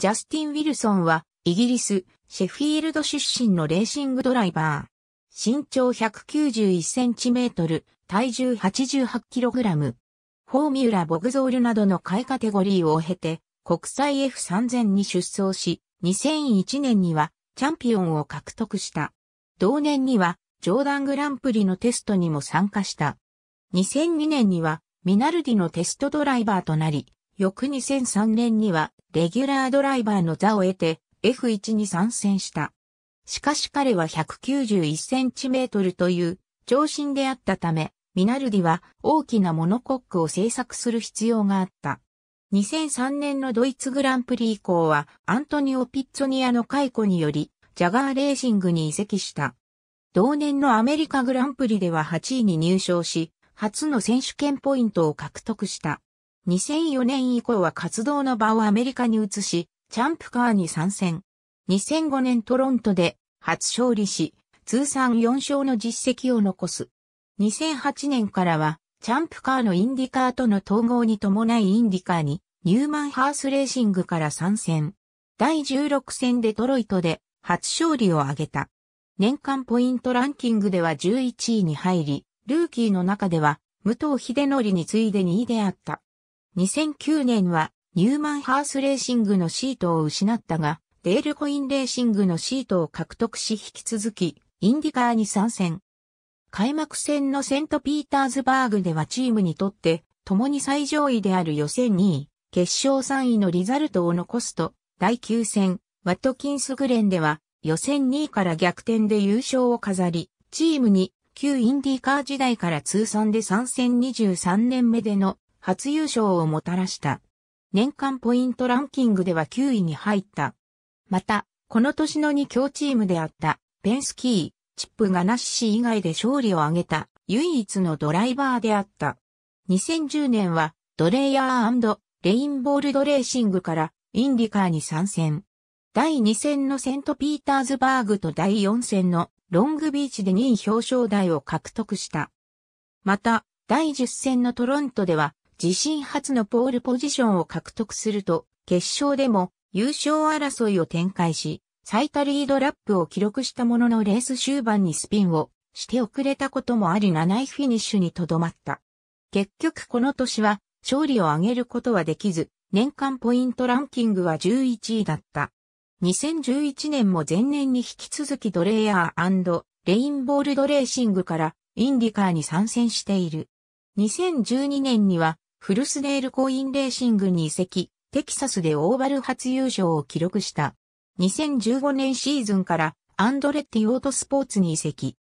ジャスティン・ウィルソンは、イギリス、シェフィールド出身のレーシングドライバー。身長1 9 1トル、体重8 8ラム。フォーミュラ・ボグゾールなどの買いカテゴリーを経て、国際 F3000 に出走し、2001年にはチャンピオンを獲得した。同年には、ジョーダングランプリのテストにも参加した。2002年には、ミナルディのテストドライバーとなり、翌2003年にはレギュラードライバーの座を得て F1 に参戦した。しかし彼は191センチメートルという長身であったため、ミナルディは大きなモノコックを製作する必要があった。2003年のドイツグランプリ以降はアントニオ・ピッツォニアの解雇によりジャガーレーシングに移籍した。同年のアメリカグランプリでは8位に入賞し、初の選手権ポイントを獲得した。2004年以降は活動の場をアメリカに移し、チャンプカーに参戦。2005年トロントで初勝利し、通算4勝の実績を残す。2008年からは、チャンプカーのインディカーとの統合に伴いインディカーに、ニューマンハースレーシングから参戦。第16戦でトロイトで初勝利を挙げた。年間ポイントランキングでは11位に入り、ルーキーの中では、武藤秀則に次いで2位であった。2009年はニューマンハースレーシングのシートを失ったが、デールコインレーシングのシートを獲得し引き続き、インディカーに参戦。開幕戦のセントピーターズバーグではチームにとって、共に最上位である予選2位、決勝3位のリザルトを残すと、第9戦、ワットキンスグレンでは、予選2位から逆転で優勝を飾り、チームに、旧インディカー時代から通算で参戦23年目での初優勝をもたらした。年間ポイントランキングでは9位に入った。また、この年の2強チームであった、ペンスキー、チップがナッシー以外で勝利を挙げた、唯一のドライバーであった。2010年は、ドレイヤーレインボールドレーシングから、インディカーに参戦。第2戦のセントピーターズバーグと第4戦のロングビーチで2位表彰台を獲得した。また、第10戦のトロントでは、自身初のポールポジションを獲得すると、決勝でも優勝争いを展開し、最多リードラップを記録したもののレース終盤にスピンをして遅れたこともあり7位フィニッシュにとどまった。結局この年は勝利を挙げることはできず、年間ポイントランキングは11位だった。2011年も前年に引き続きドレイヤーレインボールドレーシングからインディカーに参戦している。2012年にはフルスデールコインレーシングに移籍、テキサスでオーバル初優勝を記録した。2015年シーズンからアンドレッティオートスポーツに移籍。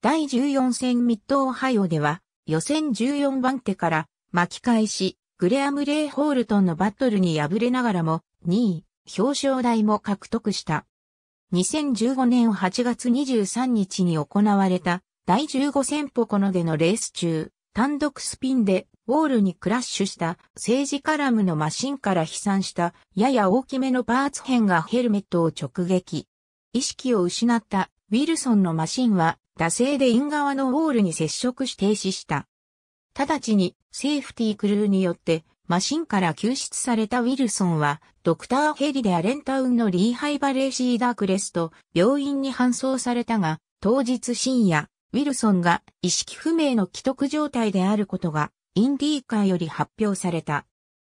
第14戦ミッドオハイオでは予選14番手から巻き返し、グレアム・レイ・ホールトンのバトルに敗れながらも2位、表彰台も獲得した。2015年8月23日に行われた第15戦ポコノでのレース中、単独スピンでウォールにクラッシュした政治カラムのマシンから飛散したやや大きめのパーツ片がヘルメットを直撃。意識を失ったウィルソンのマシンは惰性でイン側のウォールに接触し停止した。直ちにセーフティークルーによってマシンから救出されたウィルソンは、ドクターヘリでアレンタウンのリーハイバレーシーダークレスト病院に搬送されたが、当日深夜、ウィルソンが意識不明の既得状態であることがインディーカーより発表された。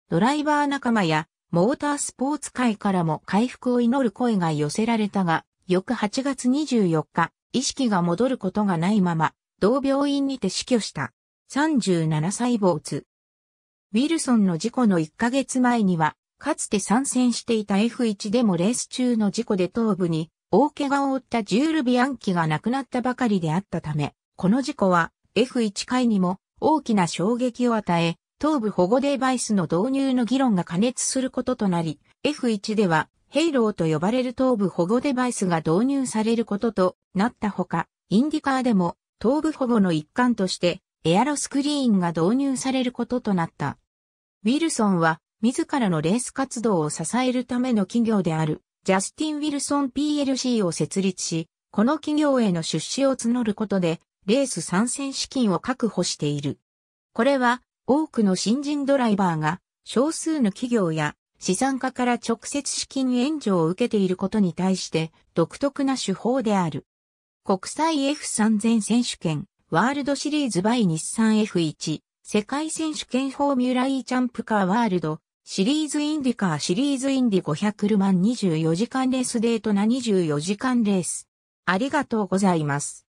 ドライバー仲間やモータースポーツ界からも回復を祈る声が寄せられたが、翌8月24日、意識が戻ることがないまま、同病院にて死去した。37歳没。ウィルソンの事故の1ヶ月前には、かつて参戦していた F1 でもレース中の事故で頭部に大怪我を負ったジュール・ビアンキが亡くなったばかりであったため、この事故は F1 界にも大きな衝撃を与え、頭部保護デバイスの導入の議論が加熱することとなり、F1 では、ヘイローと呼ばれる頭部保護デバイスが導入されることとなったほか、インディカーでも頭部保護の一環としてエアロスクリーンが導入されることとなった。ウィルソンは自らのレース活動を支えるための企業であるジャスティン・ウィルソン PLC を設立し、この企業への出資を募ることでレース参戦資金を確保している。これは多くの新人ドライバーが少数の企業や資産家から直接資金援助を受けていることに対して独特な手法である。国際 F3000 選手権ワールドシリーズ by 日産 F1 世界選手権フォーミュラ E チャンプカーワールドシリーズインディカーシリーズインディ500ルマン24時間レースデートな24時間レース。ありがとうございます。